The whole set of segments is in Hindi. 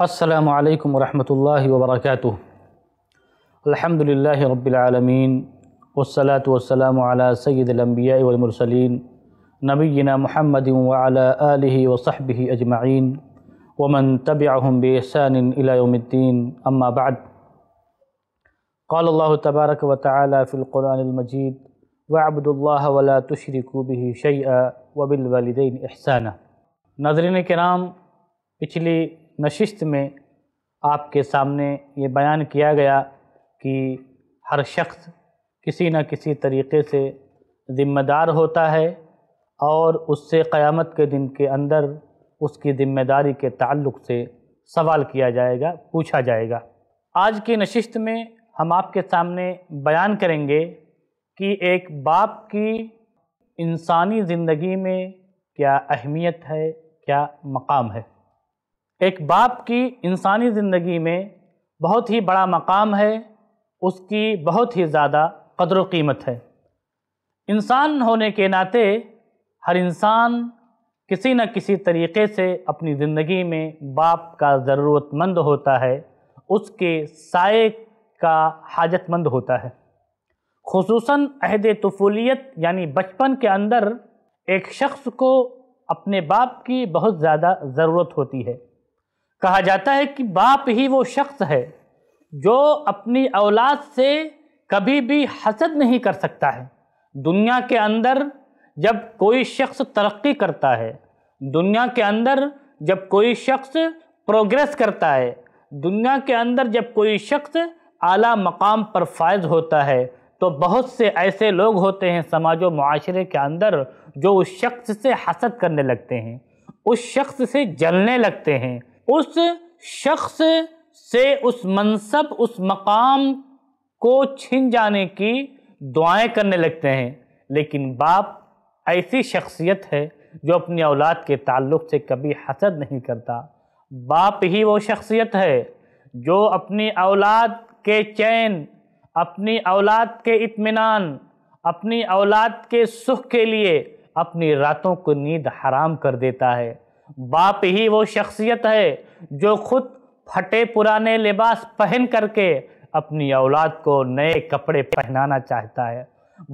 السلام عليكم ورحمة الله وبركاته الحمد لله رب العالمين والصلاة والسلام على سيد الأنبياء والمرسلين نبينا محمد وعلى آله وصحبه أجمعين ومن تبعهم بإحسان إلى يوم الدين أما بعد قال الله تبارك وتعالى في القرآن المجيد واعبدوا الله ولا تشركوا به شيئا وبالوالدين إحسانا ناظرین کرام پچھلی नशिस्त में आपके सामने ये बयान किया गया कि हर शख्स किसी न किसी तरीके से ज़िम्मेदार होता है और उससे क़यामत के दिन के अंदर उसकी ज़िम्मेदारी के ताल्लुक़ से सवाल किया जाएगा पूछा जाएगा आज की नशिस्त में हम आपके सामने बयान करेंगे कि एक बाप की इंसानी ज़िंदगी में क्या अहमियत है क्या मकाम है एक बाप की इंसानी ज़िंदगी में बहुत ही बड़ा मकाम है उसकी बहुत ही ज़्यादा कदर कीमत है इंसान होने के नाते हर इंसान किसी न किसी तरीके से अपनी ज़िंदगी में बाप का ज़रूरतमंद होता है उसके साय का हाजतमंद होता है खसूस अहद तफूलियत यानी बचपन के अंदर एक शख्स को अपने बाप की बहुत ज़्यादा ज़रूरत होती है कहा जाता है कि बाप ही वो शख्स है जो अपनी औलाद से कभी भी हसद नहीं कर सकता है दुनिया के अंदर जब कोई शख्स तरक्की करता है दुनिया के अंदर जब कोई शख्स प्रोग्रेस करता है दुनिया के अंदर जब कोई शख्स आला मकाम पर फायज होता है तो बहुत से ऐसे लोग होते हैं समाज व माशरे के अंदर जो उस शख्स से हसद करने लगते हैं उस शख्स से जलने लगते हैं उस शख्स से उस मनसब उस मकाम को छिन जाने की दुआएं करने लगते हैं लेकिन बाप ऐसी शख्सियत है जो अपनी औलाद के ताल्लुक से कभी हसद नहीं करता बाप ही वो शख्सियत है जो अपनी औलाद के चैन अपनी औलाद के इत्मीनान अपनी औलाद के सुख के लिए अपनी रातों को नींद हराम कर देता है बाप ही वो शख्सियत है जो खुद फटे पुराने लिबास पहन करके अपनी औलाद को नए कपड़े पहनाना चाहता है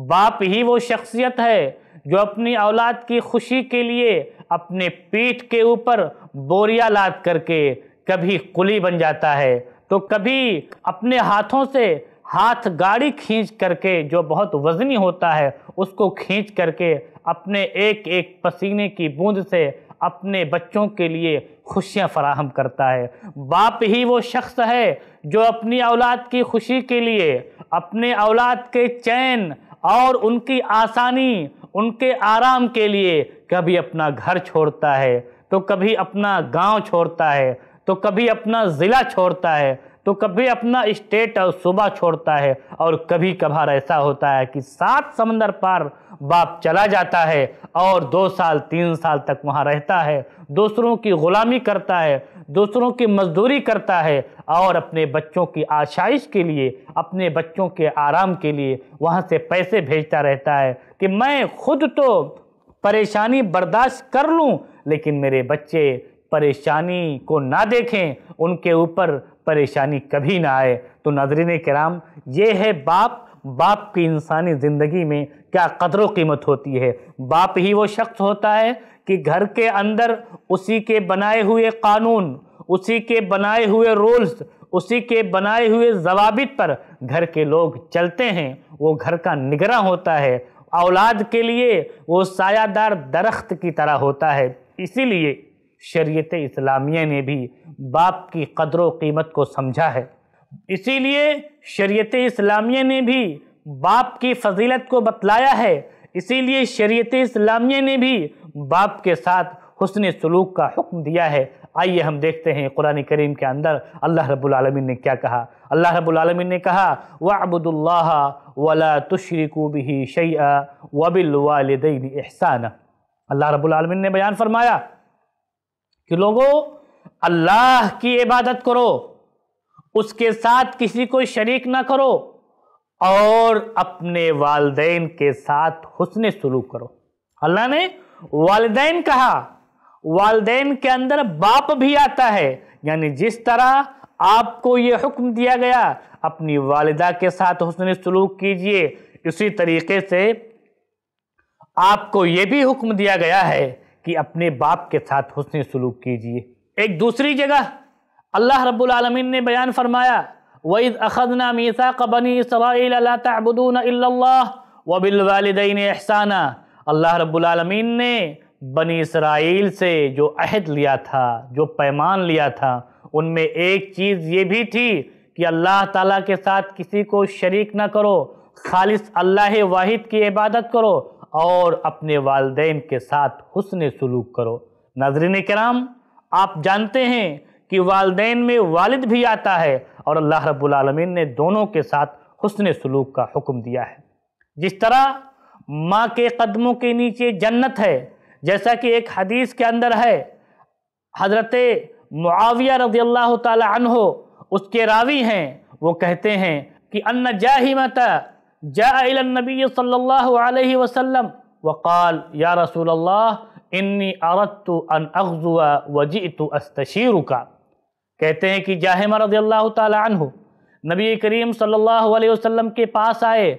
बाप ही वो शख्सियत है जो अपनी औलाद की खुशी के लिए अपने पीठ के ऊपर बोरिया लाद करके कभी कुली बन जाता है तो कभी अपने हाथों से हाथ गाड़ी खींच करके जो बहुत वजनी होता है उसको खींच करके अपने एक एक पसीने की बूंद से अपने बच्चों के लिए खुशियाँ फराहम करता है बाप ही वो शख्स है जो अपनी औलाद की खुशी के लिए अपने औलाद के चैन और उनकी आसानी उनके आराम के लिए कभी अपना घर छोड़ता है तो कभी अपना गांव छोड़ता है तो कभी अपना ज़िला छोड़ता है तो कभी अपना स्टेट और सुबह छोड़ता है और कभी कभार ऐसा होता है कि सात समंदर पार बाप चला जाता है और दो साल तीन साल तक वहाँ रहता है दूसरों की गुलामी करता है दूसरों की मजदूरी करता है और अपने बच्चों की आशाइश के लिए अपने बच्चों के आराम के लिए वहाँ से पैसे भेजता रहता है कि मैं खुद तो परेशानी बर्दाश्त कर लूँ लेकिन मेरे बच्चे परेशानी को ना देखें उनके ऊपर परेशानी कभी ना आए तो नाजरीन कराम ये है बाप बाप की इंसानी ज़िंदगी में क्या कदर कीमत होती है बाप ही वो शख्स होता है कि घर के अंदर उसी के बनाए हुए कानून उसी के बनाए हुए रूल्स उसी के बनाए हुए जवाबित पर घर के लोग चलते हैं वो घर का निगरा होता है औलाद के लिए वो सायादार दरख्त की तरह होता है इसीलिए शरीत इस्लामिया ने भी बाप की कदर कीमत को समझा है इसीलिए शरीत इस्लामिया ने भी बाप की फजीलत को बतलाया है इसीलिए शरीत इस्लामिया ने भी बाप के साथ हसन सलूक का हुक्म दिया है आइए हम देखते हैं कुरान करीम के अंदर अल्लाह रबालमीन ने क्या कहा अल्लाह रबालमीन ने कहा वबुदुल्ला वला तुशरिकू भी शैया वबिल एहसान अल्लाह रबालमीन ने बयान फरमाया कि लोगों अल्लाह की इबादत करो उसके साथ किसी को शरीक ना करो और अपने वालदेन के साथ हुसन सलूक करो अल्लाह ने वालदेन कहा वालदेन के अंदर बाप भी आता है यानी जिस तरह आपको ये हुक्म दिया गया अपनी वालदा के साथ हुसन सलूक कीजिए इसी तरीके से आपको ये भी हुक्म दिया गया है कि अपने बाप के साथ हुसन सलूक कीजिए एक दूसरी जगह अल्लाह रब्बुल रबालमीन ने बयान फरमाया वईद अखदना मीसा कबनी तबुदून व एहसाना अल्लाह रबालमीन ने बनी इसराइल से जो अहद लिया था जो पैमान लिया था उनमें एक चीज़ ये भी थी कि अल्लाह ताला के साथ किसी को शरीक ना करो खालिस अल्लाह वाहिद की इबादत करो और अपने वालदेन के साथ हुसन सलूक करो नाजरीन कराम आप जानते हैं कि वालदेन में वालिद भी आता है और अल्लाह रब्बुलमीन ने दोनों के साथ हुसन सलूक का हुक्म दिया है जिस तरह माँ के कदमों के नीचे जन्नत है जैसा कि एक हदीस के अंदर है हज़रत मुआविया रजी अल्लाह हो उसके रावी हैं वो कहते हैं कि अन्न जाहिमता जाबी सल्ला वसलम वक़ाल या रसोल्ला इन्नी अरतु अन अगजुआ वजी तो अस्तशीर का कहते हैं कि जाहिमा रदी अल्लाह तु नबी करीम सल्लल्लाहु अलैहि वसल्लम के पास आए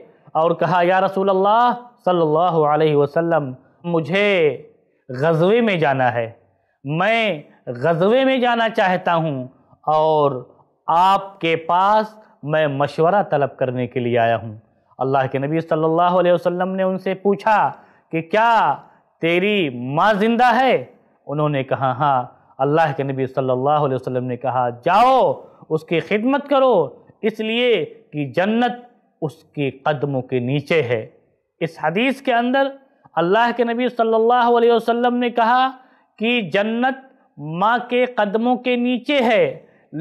और कहा या रसूल अल्लाह सल्लल्लाहु अलैहि वसल्लम मुझे गजवे में जाना है मैं गजवे में जाना चाहता हूँ और आपके पास मैं मशवरा तलब करने के लिए आया हूँ अल्लाह के नबी सल्लल्लाहु अलैहि वसल्लम ने उनसे पूछा कि क्या तेरी माँ जिंदा है उन्होंने कहा हाँ अल्लाह के नबी सल्लल्लाहु अलैहि वसल्लम ने कहा जाओ उसकी खिदमत करो इसलिए कि जन्नत उसके कदमों के नीचे है इस हदीस के अंदर अल्लाह के नबी सल्लल्लाहु अलैहि वसल्लम ने कहा कि जन्नत माँ के कदमों के नीचे है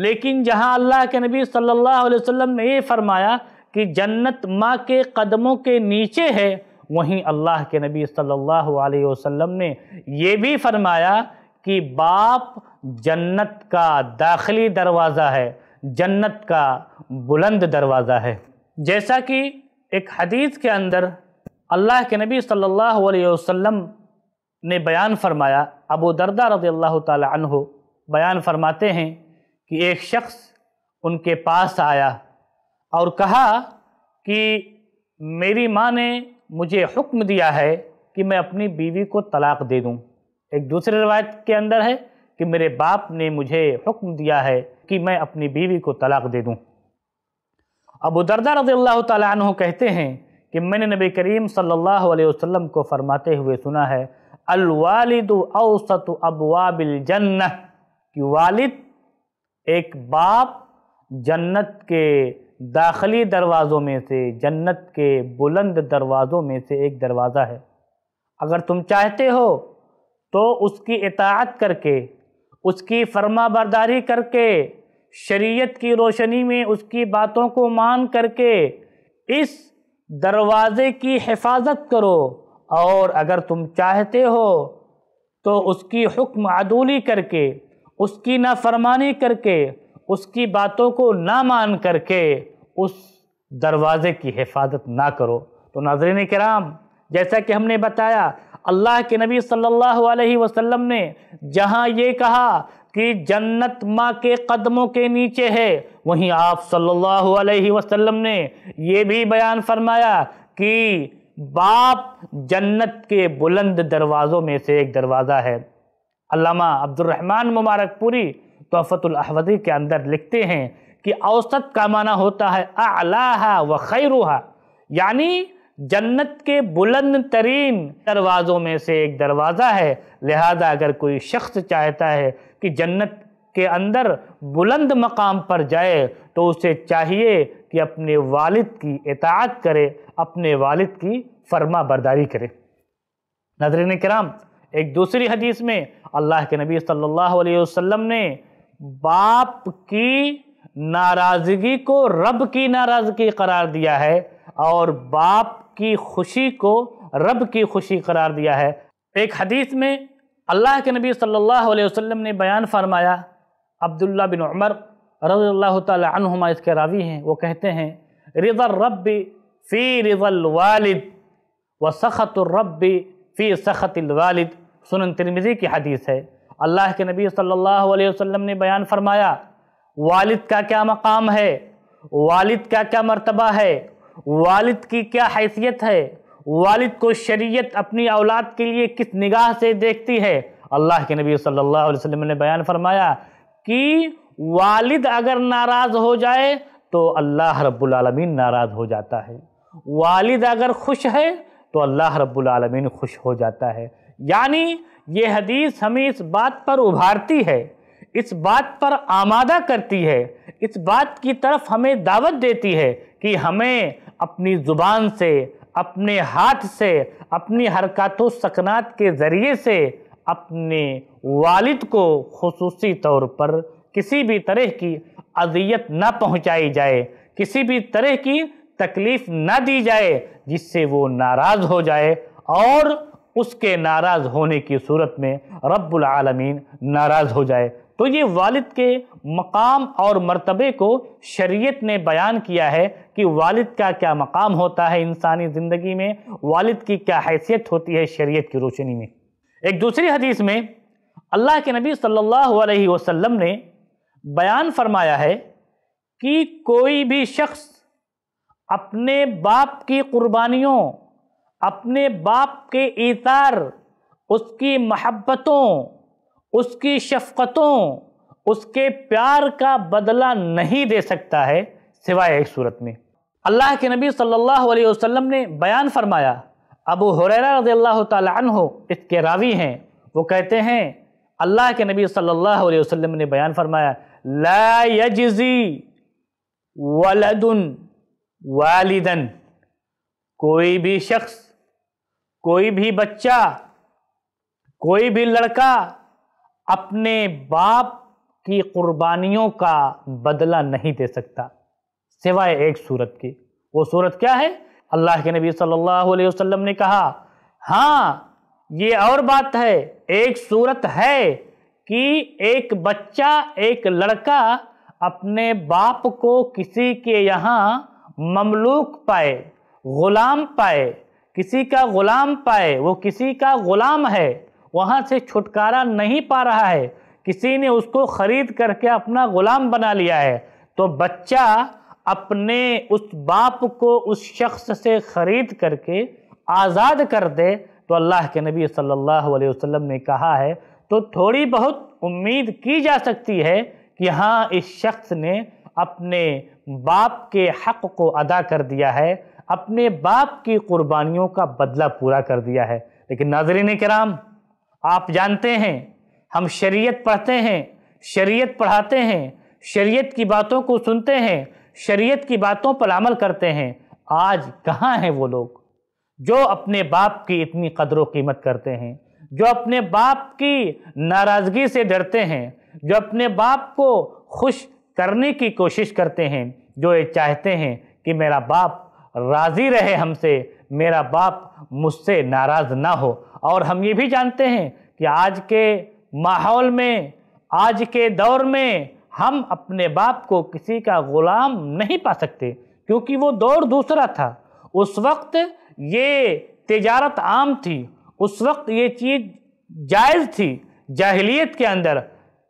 लेकिन जहाँ अल्लाह के नबी सल्लल्लाहु अलैहि वसल्लम ने ये फरमाया कि जन्नत माँ के कदमों के नीचे है वहीं अल्लाह के नबी सल्लल्लाहु अलैहि वसल्लम ने यह भी फरमाया कि बाप जन्नत का दाखिली दरवाज़ा है जन्नत का बुलंद दरवाज़ा है जैसा कि एक हदीस के अंदर अल्लाह के नबी सल्लल्लाहु अलैहि वसल्लम ने बयान फरमाया अबू दरदा रज़ी अल्लाह तहो बयान फरमाते हैं कि एक शख्स उनके पास आया और कहा कि मेरी माँ ने मुझे हुक्म दिया है कि मैं अपनी बीवी को तलाक दे दूँ एक दूसरे रवायत के अंदर है कि मेरे बाप ने मुझे हुक्म दिया है कि मैं अपनी बीवी को तलाक दे दूँ अबू दरदा रजी अल्लाह तु कहते हैं कि मैंने नबी करीम सल्लल्लाहु अलैहि वसल्लम को फरमाते हुए सुना है अलवालिद औसत अबवाबिल जन्नत कि वालिद एक बाप जन्नत के दाखिली दरवाज़ों में से जन्नत के बुलंद दरवाज़ों में से एक दरवाज़ा है अगर तुम चाहते हो तो उसकी इताअत करके उसकी फरमा बरदारी करके शरीयत की रोशनी में उसकी बातों को मान करके इस दरवाज़े की हिफाजत करो और अगर तुम चाहते हो तो उसकी हुक्म अदूली करके उसकी नाफरमानी करके उसकी बातों को ना मान करके उस दरवाज़े की हिफाजत ना करो तो नाजरन कराम जैसा कि हमने बताया अल्लाह के नबी सल्लल्लाहु अलैहि वसल्लम ने जहाँ ये कहा कि जन्नत माँ के कदमों के नीचे है वहीं आप सल्लल्लाहु अलैहि वसल्लम ने ये भी बयान फरमाया कि बाप जन्नत के बुलंद दरवाज़ों में से एक दरवाज़ा है अल्लामा अब्दुलरहमान मुबारकपुरी तोहफ़तुलहवदी के अंदर लिखते हैं कि औसत का माना होता है अला व खैरुहा यानी जन्नत के बुलंद तरीन दरवाज़ों में से एक दरवाज़ा है लिहाजा अगर कोई शख्स चाहता है कि जन्नत के अंदर बुलंद मकाम पर जाए तो उसे चाहिए कि अपने वालिद की इतात करे अपने वालिद की फर्मा बरदारी करे नजरिन कराम एक दूसरी हदीस में अल्लाह के नबी सल्लल्लाहु अलैहि वसल्लम ने बाप की नाराजगी को रब की नाराजगी करार दिया है और बाप की खुशी को रब की खुशी करार दिया है एक हदीस में अल्लाह के नबी सल्लल्लाहु अलैहि वसल्लम ने बयान फरमाया अब्दुल्ला बिन उमर रज़ल्ला इसके रावी हैं वो कहते हैं रिज़ल रब फ़ी रिज़ल वालिद व सख़त रब फ़ी सख़त वालिद सुन तिरमिज़ी की हदीस है अल्लाह के नबी सल्लल्लाहु अलैहि वसल्लम ने बयान फरमाया वालिद का क्या मकाम है वालिद का क्या मर्तबा है वालिद की क्या हैसियत है वालिद को शरीयत अपनी औलाद के लिए किस निगाह से देखती है अल्लाह के नबी सल्लल्लाहु अलैहि वसल्लम ने बयान फरमाया कि वालिद अगर नाराज़ हो जाए तो अल्लाह रब्बुल नाराज़ हो जाता है वालिद अगर खुश है तो अल्लाह रब्बुल खुश हो जाता है यानी ये हदीस हमें इस बात पर उभारती है इस बात पर आमादा करती है इस बात की तरफ हमें दावत देती है कि हमें अपनी ज़ुबान से अपने हाथ से अपनी हरकत सकनात के ज़रिए से अपने वालिद को खसूसी तौर पर किसी भी तरह की अजियत ना पहुंचाई जाए किसी भी तरह की तकलीफ़ ना दी जाए जिससे वो नाराज़ हो जाए और उसके नाराज़ होने की सूरत में रब्बुल आलमीन नाराज़ हो जाए तो ये वालिद के मकाम और मर्तबे को शरीयत ने बयान किया है कि वालिद का क्या मकाम होता है इंसानी ज़िंदगी में वालिद की क्या हैसियत होती है शरीयत की रोशनी में एक दूसरी हदीस में अल्लाह के नबी सल्लल्लाहु अलैहि वसल्लम ने बयान फरमाया है कि कोई भी शख्स अपने बाप की कुर्बानियों अपने बाप के इतार उसकी महब्बतों उसकी शफकतों उसके प्यार का बदला नहीं दे सकता है सिवाय एक सूरत में अल्लाह के नबी सल्लल्लाहु अलैहि वसल्लम ने बयान फरमाया अबू हुरैरा रज़ी अल्लाह तहो इसके रावी हैं वो कहते हैं अल्लाह के नबी सल्लल्लाहु अलैहि वसल्लम ने बयान फरमाया ला यजजी वलदन वालिदन कोई भी शख्स कोई भी बच्चा कोई भी लड़का अपने बाप की कुर्बानियों का बदला नहीं दे सकता सिवाय एक सूरत की वो सूरत क्या है अल्लाह के नबी सल्लल्लाहु अलैहि वसल्लम ने कहा हाँ ये और बात है एक सूरत है कि एक बच्चा एक लड़का अपने बाप को किसी के यहाँ ममलूक पाए गुलाम पाए किसी का गुलाम पाए वो किसी का गुलाम है वहाँ से छुटकारा नहीं पा रहा है किसी ने उसको ख़रीद करके अपना गुलाम बना लिया है तो बच्चा अपने उस बाप को उस शख्स से ख़रीद करके आज़ाद कर दे तो अल्लाह के नबी सल्लल्लाहु अलैहि वसल्लम ने कहा है तो थोड़ी बहुत उम्मीद की जा सकती है कि हाँ इस शख्स ने अपने बाप के हक़ को अदा कर दिया है अपने बाप की कुर्बानियों का बदला पूरा कर दिया है लेकिन नाजरीन कराम आप जानते हैं हम शरीयत पढ़ते हैं शरीयत पढ़ाते हैं शरीयत की बातों को सुनते हैं शरीयत की बातों पर अमल करते हैं आज कहाँ हैं वो लोग जो अपने बाप की इतनी कदर कीमत करते हैं जो अपने बाप की नाराज़गी से डरते हैं जो अपने बाप को खुश करने की कोशिश करते हैं जो ये चाहते हैं कि मेरा बाप राज़ी रहे हमसे मेरा बाप मुझसे नाराज़ ना हो और हम ये भी जानते हैं कि आज के माहौल में आज के दौर में हम अपने बाप को किसी का ग़ुलाम नहीं पा सकते क्योंकि वो दौर दूसरा था उस वक्त ये तजारत आम थी उस वक्त ये चीज़ जायज़ थी जाहलीत के अंदर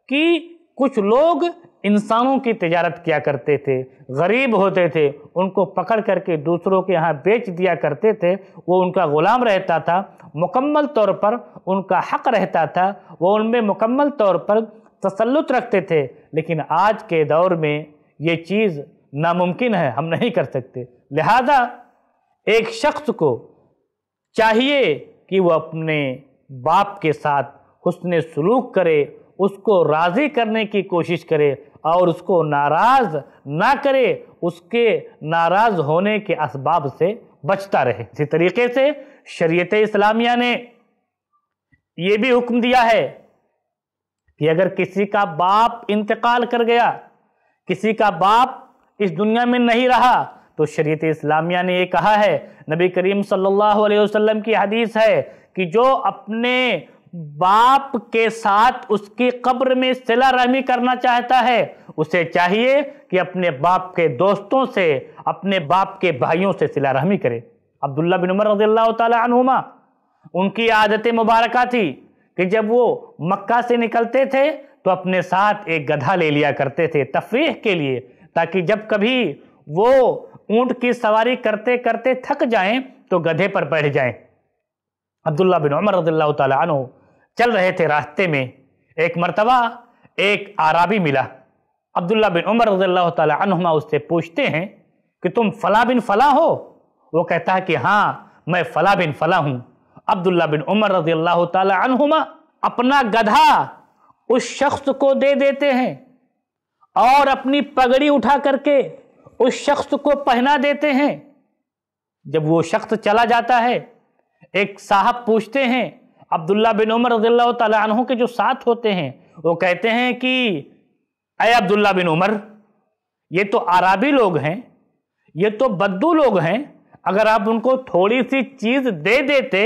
कि कुछ लोग इंसानों की तजारत किया करते थे गरीब होते थे उनको पकड़ करके दूसरों के यहाँ बेच दिया करते थे वो उनका ग़ुलाम रहता था मुकम्मल तौर पर उनका हक रहता था वो उनमें मुकम्मल तौर पर तसलुत रखते थे लेकिन आज के दौर में ये चीज़ नामुमकिन है हम नहीं कर सकते लिहाजा एक शख्स को चाहिए कि वो अपने बाप के साथ हुसन सलूक करे उसको राज़ी करने की कोशिश करे और उसको नाराज़ ना करे उसके नाराज़ होने के इसबाब से बचता रहे इसी तरीके से शरीयत इस्लामिया ने यह भी हुक्म दिया है कि अगर किसी का बाप इंतकाल कर गया किसी का बाप इस दुनिया में नहीं रहा तो शरीयत इस्लामिया ने यह कहा है नबी करीम सल्लल्लाहु अलैहि वसल्लम की हदीस है कि जो अपने बाप के साथ उसकी कब्र में सिला रहमी करना चाहता है उसे चाहिए कि अपने बाप के दोस्तों से अपने बाप के भाइयों से सिला रहमी करे अब्दुल्ला बिन उमर रजील्ला तुमा उनकी आदत मुबारक थी कि जब वो मक्का से निकलते थे तो अपने साथ एक गधा ले लिया करते थे तफरीह के लिए ताकि जब कभी वो ऊंट की सवारी करते करते थक जाएं तो गधे पर बैठ जाएं अब्दुल्ला बिन उमर रजील्ला तु चल रहे थे रास्ते में एक मरतबा एक आराबी मिला अब्दुल्ला बिन उमर रजील्ला उससे पूछते हैं कि तुम फ़ला बिन फ़ला हो वो कहता है कि हाँ मैं फ़ला बिन फ़ला हूँ अब्दुल्ला बिन उमर रजील्ला अपना गधा उस शख्स को दे देते हैं और अपनी पगड़ी उठा करके उस शख्स को पहना देते हैं जब वो शख्स चला जाता है एक साहब पूछते हैं अब्दुल्ला बिन उमर रजील्ला तु के जो साथ होते हैं वो कहते हैं कि अय अब्दुल्ला बिन उमर ये तो आराबी लोग हैं ये तो बद्दू लोग हैं अगर आप उनको थोड़ी सी चीज़ दे देते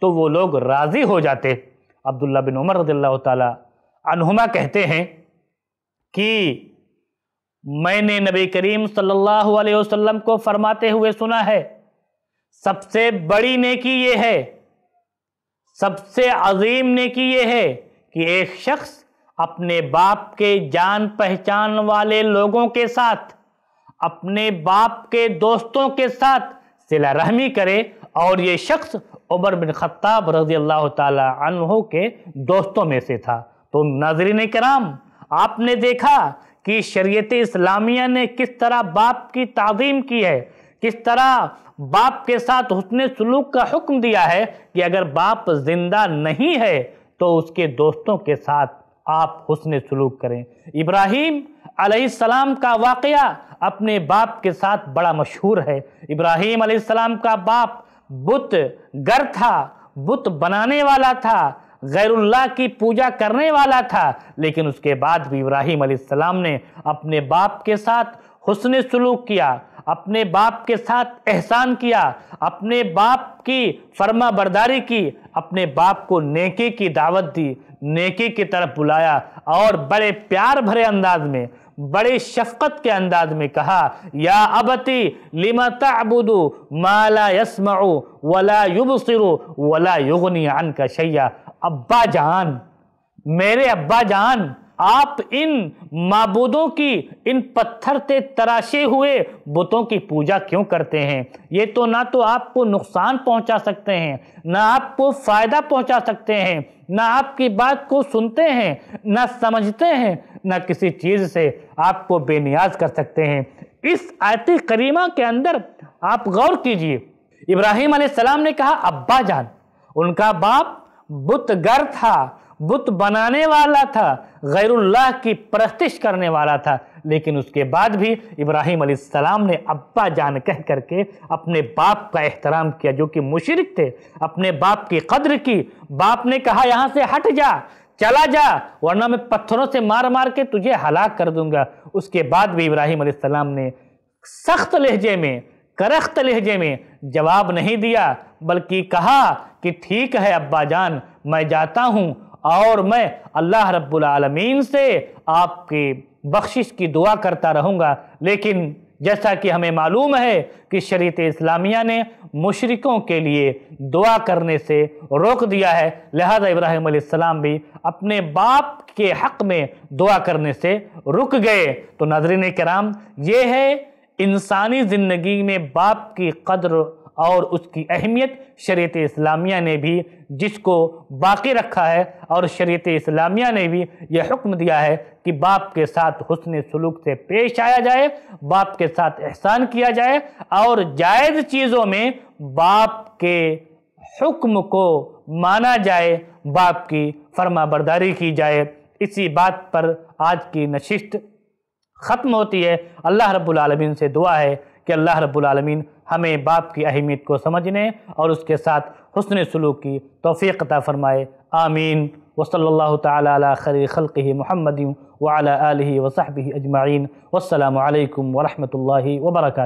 तो वो लोग राज़ी हो जाते अब्दुल्ला बिन उमर रजील्ला तहुमा कहते हैं कि मैंने नबी करीम सल्लल्लाहु अलैहि वसल्लम को फरमाते हुए सुना है सबसे बड़ी नेकी ये है सबसे अजीम नेकी ये है कि एक शख्स अपने बाप के जान पहचान वाले लोगों के साथ अपने बाप के दोस्तों के साथ सिला रहमी करे और ये शख्स उमर बिन खत्ताब रजी अल्लाह तहों के दोस्तों में से था तो नाजरीन कराम आपने देखा कि शरीत इस्लामिया ने किस तरह बाप की तज़ीम की है किस तरह बाप के साथ उसने सलूक का हुक्म दिया है कि अगर बाप जिंदा नहीं है तो उसके दोस्तों के साथ आप उसने सलूक करें इब्राहिम अलैहिस्सलाम का वाक़ अपने बाप के साथ बड़ा मशहूर है इब्राहिम अलैहिस्सलाम का बाप बुत गर था बुत बनाने वाला था गैरुल्ला की पूजा करने वाला था लेकिन उसके बाद भी इब्राहिम अलैहिस्सलाम ने अपने बाप के साथ हुसन सलूक किया अपने बाप के साथ एहसान किया अपने बाप की फर्मा बरदारी की अपने बाप को नेकी की दावत दी नेकी की तरफ बुलाया और बड़े प्यार भरे अंदाज में बड़े शफकत के अंदाज में कहा या अबती लिमा तबुदु माला यसमाऊ वला युब वला युगनी अन का शैया अब्बा जान मेरे अब्बा जान आप इन माबूदों की इन पत्थर से तराशे हुए बुतों की पूजा क्यों करते हैं ये तो ना तो आपको नुकसान पहुंचा सकते हैं ना आपको फ़ायदा पहुंचा सकते हैं ना आपकी बात को सुनते हैं ना समझते हैं ना किसी चीज़ से आपको बेनियाज कर सकते हैं इस आयत करीमा के अंदर आप गौर कीजिए इब्राहिम सलाम ने कहा अब्बा जान उनका बाप बुतगर था बुत बनाने वाला था गैरुल्लाह की परस्तिश करने वाला था लेकिन उसके बाद भी इब्राहिम सलाम ने अब्बा जान कह करके अपने बाप का एहतराम किया जो कि मुशरक थे अपने बाप की कदर की बाप ने कहा यहाँ से हट जा चला जा वरना मैं पत्थरों से मार मार के तुझे हलाक कर दूंगा उसके बाद भी इब्राहिम सलाम ने सख्त लहजे में करख्त लहजे में जवाब नहीं दिया बल्कि कहा कि ठीक है अब्बा जान मैं जाता हूँ और मैं अल्लाह रब्बुल आलमीन से आपके बख्शिश की दुआ करता रहूँगा लेकिन जैसा कि हमें मालूम है कि शरीत इस्लामिया ने मुशरकों के लिए दुआ करने से रोक दिया है लिहाजा इब्राहिम भी अपने बाप के हक़ में दुआ करने से रुक गए तो नाजरीन कराम ये है इंसानी ज़िंदगी में बाप की कदर और उसकी अहमियत शरीत इस्लामिया ने भी जिसको बाकी रखा है और शरीत इस्लामिया ने भी यह हुक्म दिया है कि बाप के साथ हसन सलूक से पेश आया जाए बाप के साथ एहसान किया जाए और जायज़ चीज़ों में बाप के हुक्म को माना जाए बाप की फर्मा बरदारी की जाए इसी बात पर आज की नशिस्त ख़त्म होती है अल्लाह रब्बुल रबालमीन से दुआ है कि अल्लाह रबालमीन हमें बाप की अहमियत को समझने और उसके साथ हसन सलूक की तोफ़ीकता अता फ़रमाए आमीन वसल ताली खरी खल्क वाल आलि वसाहबी अजमाइन वालकम वरहमल वर्का